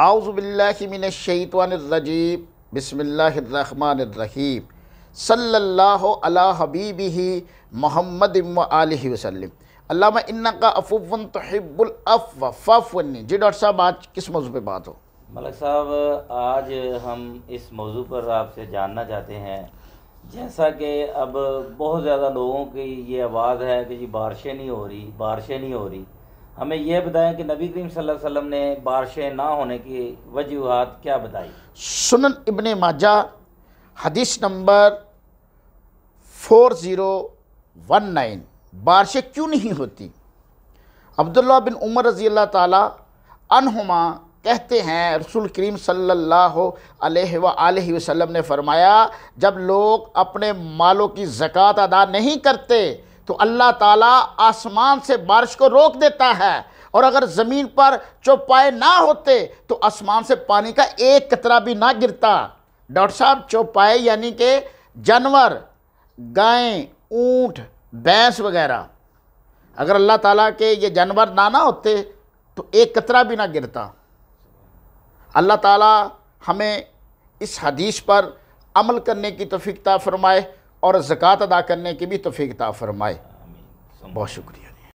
आउज़बिल्लिमिनशैतवानरजीम बसमीम सल्ला हबीब ही मोहम्मद वसलम अल्लामा इन्ना का अफवन तहिबुलफ़नी जी डॉक्टर साहब आज किस मौजू पर बात हो मलिक साहब आज हम इस मौजू पर आपसे जानना चाहते हैं जैसा कि अब बहुत ज़्यादा लोगों की ये आवाज़ है कि जी बारिशें नहीं हो रही बारिशें नहीं हो रही हमें यह बताया कि नबी करीम सल्लल्लाहु अलैहि वसल्लम ने बारिशें ना होने की वजूहत क्या बताई सुनन इबन माजा हदीस number four zero one nine बारिशें क्यों नहीं होती अब्दुल्ला बिन उमर रज़ी अल्लाह ताला अनहुमा कहते हैं रसूल करीम सल्लल्लाहु अलैहि वसल्लम ने फरमाया जब लोग अपने मालों की ज़क़़त अदा नहीं करते तो अल्लाह ताला आसमान से बारिश को रोक देता है और अगर ज़मीन पर चौपाए ना होते तो आसमान से पानी का एक कतरा भी ना गिरता डॉक्टर साहब चौपाए यानी कि जानवर गायें ऊँट भैंस वगैरह अगर अल्लाह ताला के ये जानवर ना ना होते तो एक कतरा भी ना गिरता अल्लाह ताला हमें इस हदीस पर अमल करने की तोफ़ीकता फरमाए और ज़क़़त अदा करने की भी तोफ़ीकता फरमाए बहुत शुक्रिया